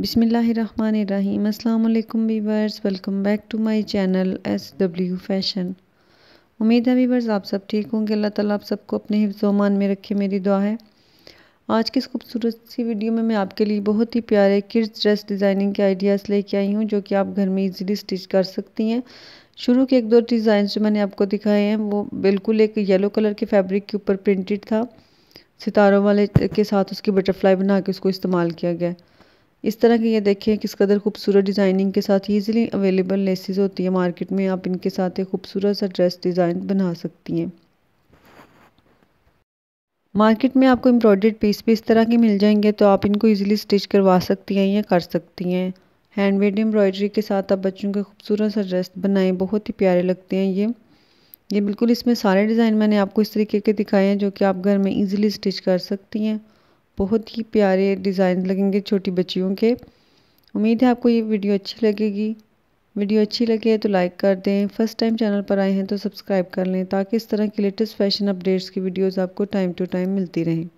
बिसमीम् अल्लाम viewers welcome back to my channel S W fashion उम्मीद है वीवर्स आप सब ठीक होंगे अल्लाह ताला आप सबको अपने हिफ्जोमान में रखे मेरी दुआ है आज की इस खूबसूरत सी वीडियो में मैं आपके लिए बहुत ही प्यारे किड्स ड्रेस डिज़ाइनिंग के आइडियाज़ लेके आई हूँ जो कि आप घर में ईजिली स्टिच कर सकती हैं शुरू के एक दो डिज़ाइन जो मैंने आपको दिखाए हैं वो बिल्कुल एक येलो कलर के फैब्रिक के ऊपर प्रिंटेड था सितारों वाले के साथ उसकी बटरफ्लाई बना के उसको इस्तेमाल किया गया इस तरह के ये देखें किस कदर खूबसूरत डिज़ाइनिंग के साथ ईजिली अवेलेबल लेसिस होती है मार्केट में आप इनके साथ एक खूबसूरत सा ड्रेस डिज़ाइन बना सकती हैं मार्केट में आपको एम्ब्रॉयड पीस भी इस तरह के मिल जाएंगे तो आप इनको इजीली स्टिच करवा सकती हैं या कर सकती हैं हैंडमेड एम्ब्रॉयडरी के साथ आप बच्चों के खूबसूरत सा ड्रेस बनाएं बहुत ही प्यारे लगते हैं ये ये बिल्कुल इसमें सारे डिज़ाइन मैंने आपको इस तरीके के दिखाए हैं जो कि आप घर में इजीली स्टिच कर सकती हैं बहुत ही प्यारे डिज़ाइन लगेंगे छोटी बच्चियों के उम्मीद है आपको ये वीडियो अच्छी लगेगी वीडियो अच्छी लगे तो लाइक कर दें फर्स्ट टाइम चैनल पर आए हैं तो सब्सक्राइब कर लें ताकि इस तरह की लेटेस्ट फैशन अपडेट्स की वीडियोस आपको टाइम टू टाइम मिलती रहें